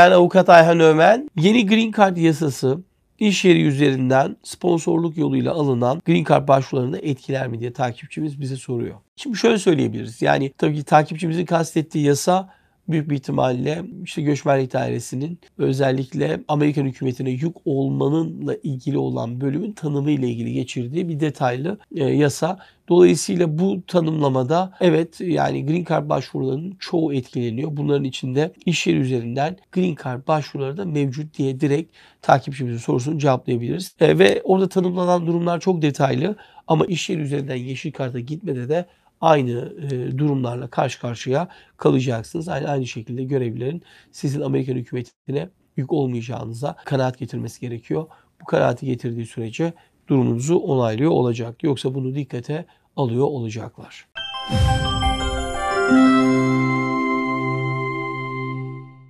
Ben avukat Ayhan Ömen. Yeni Green Card yasası iş yeri üzerinden sponsorluk yoluyla alınan Green Card başvurularını etkiler mi diye takipçimiz bize soruyor. Şimdi şöyle söyleyebiliriz. Yani tabii ki takipçimizin kastettiği yasa büyük bir ihtimalle işte göçmenlik dairesinin özellikle Amerikan hükümetine yük olmanınla ilgili olan bölümün tanımı ile ilgili geçirdiği bir detaylı e, yasa. Dolayısıyla bu tanımlamada evet yani Green Card başvurularının çoğu etkileniyor. Bunların içinde iş yeri üzerinden Green Card başvuruları da mevcut diye direkt takipçimizin sorusunu cevaplayabiliriz. E, ve orada tanımlanan durumlar çok detaylı ama iş yeri üzerinden yeşil karta gitmede de aynı e, durumlarla karşı karşıya kalacaksınız. Aynı, aynı şekilde görevlilerin sizin Amerikan hükümetine yük olmayacağınıza kanaat getirmesi gerekiyor. Bu kanaati getirdiği sürece durumunuzu onaylıyor olacak. Yoksa bunu dikkate alıyor olacaklar. Müzik